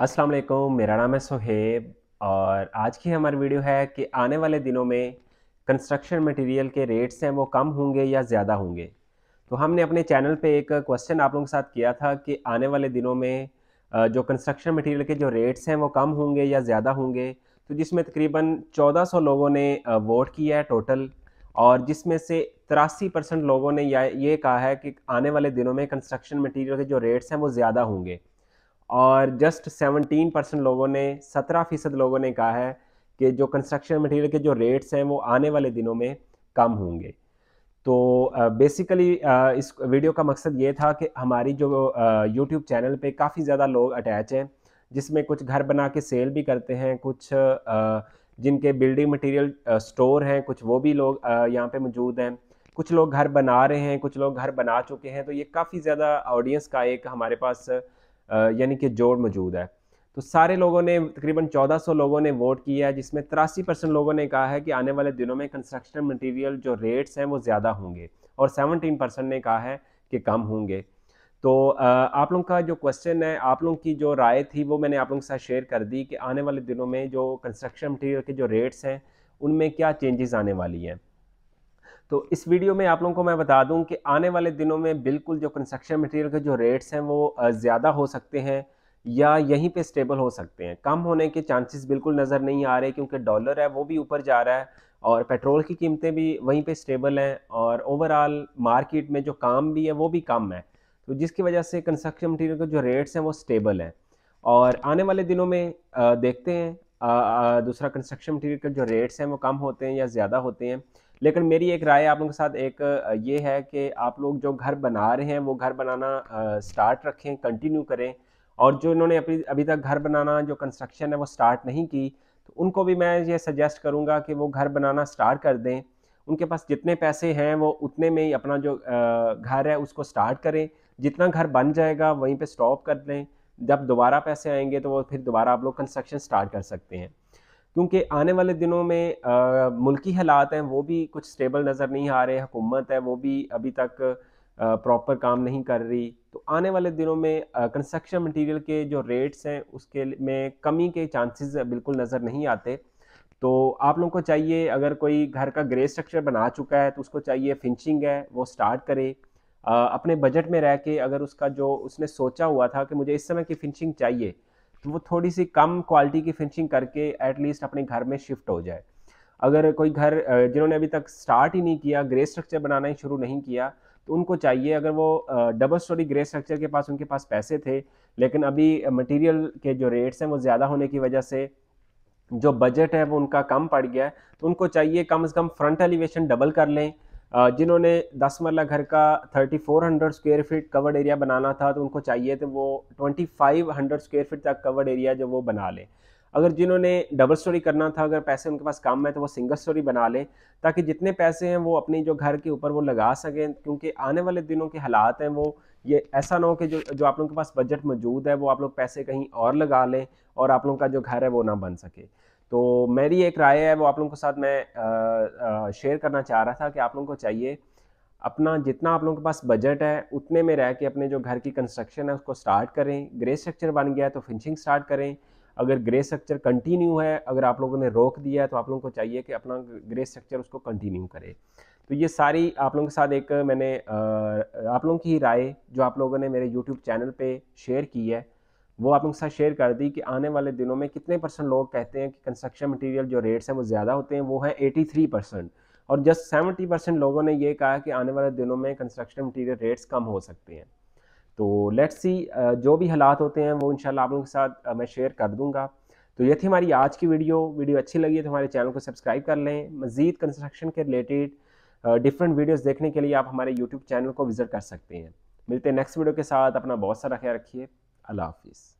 अस्सलाम वालेकुम मेरा नाम है सोहेब और आज की हमारी वीडियो है कि आने वाले दिनों में कंस्ट्रक्शन मटेरियल के रेट्स हैं वो कम होंगे या ज़्यादा होंगे तो हमने अपने चैनल पे एक क्वेश्चन आप लोगों के साथ किया था कि आने वाले दिनों में जो कंस्ट्रक्शन मटेरियल के जो रेट्स हैं वो कम होंगे या ज़्यादा होंगे तो जिसमें तकरीबन 1400 लोगों ने वोट किया है टोटल और जिसमें से तिरासी परसेंट लोगों ने ये कहा है कि आने वाले दिनों में कंस्ट्रक्शन मटीरियल के जो रेट्स हैं वो ज़्यादा होंगे और जस्ट 17 परसेंट लोगों ने 17 फीसद लोगों ने कहा है कि जो कंस्ट्रक्शन मटेरियल के जो रेट्स हैं वो आने वाले दिनों में कम होंगे तो बेसिकली uh, uh, इस वीडियो का मकसद ये था कि हमारी जो यूट्यूब uh, चैनल पे काफ़ी ज़्यादा लोग अटैच हैं जिसमें कुछ घर बना के सेल भी करते हैं कुछ जिनके बिल्डिंग मटेरियल स्टोर हैं कुछ वो भी लोग यहाँ पे मौजूद हैं कुछ लोग घर बना रहे हैं कुछ लोग घर बना चुके हैं तो ये काफ़ी ज़्यादा ऑडियंस का एक हमारे पास यानी कि जोड़ मौजूद है तो सारे लोगों ने तकरीबन 1400 लोगों ने वोट किया है जिसमें तिरासी परसेंट लोगों ने कहा है कि आने वाले दिनों में कंस्ट्रक्शन मटेरियल जो रेट्स हैं वो ज़्यादा होंगे और 17 परसेंट ने कहा है कि कम होंगे तो आप लोगों का जो क्वेश्चन है आप लोगों की जो राय थी वो मैंने आप लोगों के साथ शेयर कर दी कि आने वाले दिनों में जो कंस्ट्रक्शन मटीरियल के जो रेट्स हैं उनमें क्या चेंजेस आने वाली हैं तो इस वीडियो में आप लोगों को मैं बता दूं कि आने वाले दिनों में बिल्कुल जो कंस्ट्रक्शन मटेरियल के जो रेट्स हैं वो ज़्यादा हो सकते हैं या यहीं पे स्टेबल हो सकते हैं कम होने के चांसेस बिल्कुल नज़र नहीं आ रहे क्योंकि डॉलर है वो भी ऊपर जा रहा है और पेट्रोल की कीमतें भी वहीं पर स्टेबल हैं और ओवरऑल मार्केट में जो काम भी है वो भी कम है तो जिसकी वजह से कंस्ट्रक्शन मटीरियल के जो रेट्स हैं वो स्टेबल हैं और आने वाले दिनों में देखते हैं दूसरा कंस्ट्रक्शन मटीरियल के जो रेट्स हैं वो कम होते हैं या ज़्यादा होते हैं लेकिन मेरी एक राय आप लोगों के साथ एक ये है कि आप लोग जो घर बना रहे हैं वो घर बनाना स्टार्ट रखें कंटिन्यू करें और जो इन्होंने अपनी अभी तक घर बनाना जो कंस्ट्रक्शन है वो स्टार्ट नहीं की तो उनको भी मैं ये सजेस्ट करूँगा कि वो घर बनाना स्टार्ट कर दें उनके पास जितने पैसे हैं वो उतने में ही अपना जो घर है उसको स्टार्ट करें जितना घर बन जाएगा वहीं पर स्टॉप कर दें जब दोबारा पैसे आएंगे तो वो फिर दोबारा आप लोग कंस्ट्रक्शन स्टार्ट कर सकते हैं क्योंकि आने वाले दिनों में आ, मुल्की हालात हैं वो भी कुछ स्टेबल नज़र नहीं आ रहे हुकूमत है वो भी अभी तक प्रॉपर काम नहीं कर रही तो आने वाले दिनों में कंस्ट्रक्शन मटेरियल के जो रेट्स हैं उसके में कमी के चांसेस बिल्कुल नज़र नहीं आते तो आप लोगों को चाहिए अगर कोई घर का ग्रे स्ट्रक्चर बना चुका है तो उसको चाहिए फिनिशिंग है वो स्टार्ट करे अपने बजट में रह के अगर उसका जो उसने सोचा हुआ था कि मुझे इस समय की फिनिशिंग चाहिए तो वो थोड़ी सी कम क्वालिटी की फिनिशिंग करके एटलीस्ट अपने घर में शिफ्ट हो जाए अगर कोई घर जिन्होंने अभी तक स्टार्ट ही नहीं किया ग्रे स्ट्रक्चर बनाना ही शुरू नहीं किया तो उनको चाहिए अगर वो डबल स्टोरी ग्रे स्ट्रक्चर के पास उनके पास पैसे थे लेकिन अभी मटेरियल के जो रेट्स हैं वो ज़्यादा होने की वजह से जो बजट है वो उनका कम पड़ गया है तो उनको चाहिए कम से कम फ्रंट एलिवेशन डबल कर लें जिन्होंने दस मरला घर का thirty four hundred square feet covered area बनाना था तो उनको चाहिए थे वो twenty five hundred square feet तक कवर्ड एरिया जो वो बना लें अगर जिन्होंने डबल स्टोरी करना था अगर पैसे उनके पास कम है तो वो सिंगल स्टोरी बना लें ताकि जितने पैसे हैं वो अपनी जो घर के ऊपर वो लगा सकें क्योंकि आने वाले दिनों के हालात हैं वो ये ऐसा ना हो कि जो जो आप लोगों के पास बजट मौजूद है वो आप लोग पैसे कहीं और लगा लें और आप लोगों का जो घर है वो ना बन सके तो मेरी एक राय है वो आप लोगों के साथ मैं शेयर करना चाह रहा था कि आप लोगों को चाहिए अपना जितना आप लोगों के पास बजट है उतने में रह के अपने जो घर की कंस्ट्रक्शन है उसको स्टार्ट करें ग्रे स्ट्रक्चर बन गया है तो फिनिशिंग स्टार्ट करें अगर ग्रे स्ट्रक्चर कंटिन्यू है अगर आप लोगों ने रोक दिया है तो आप लोगों को चाहिए कि अपना ग्रे स्ट्रक्चर उसको कंटिन्यू करें तो ये सारी आप लोगों के साथ एक मैंने आप लोगों की राय जो आप लोगों ने मेरे यूट्यूब चैनल पर शेयर की है वो आप उनके साथ शेयर कर दी कि आने वाले दिनों में कितने परसेंट लोग कहते हैं कि कंस्ट्रक्शन मटेरियल जो रेट्स हैं वो ज़्यादा होते हैं वो है 83 परसेंट और जस्ट सेवेंटी परसेंट लोगों ने ये कहा कि आने वाले दिनों में कंस्ट्रक्शन मटेरियल रेट्स कम हो सकते हैं तो लेट्स सी जो भी हालात होते हैं वो इन आप लोगों के साथ मैं शेयर कर दूँगा तो ये थी हमारी आज की वीडियो वीडियो अच्छी लगी है तो हमारे चैनल को सब्सक्राइब कर लें मज़ीद कंस्ट्रक्शन के रिलेटेड डिफरेंट वीडियोज़ देखने के लिए आप हमारे यूट्यूब चैनल को विज़िट कर सकते हैं मिलते हैं नेक्स्ट वीडियो के साथ अपना बहुत सारा ख्याल रखिए अल्लाह हाफिज़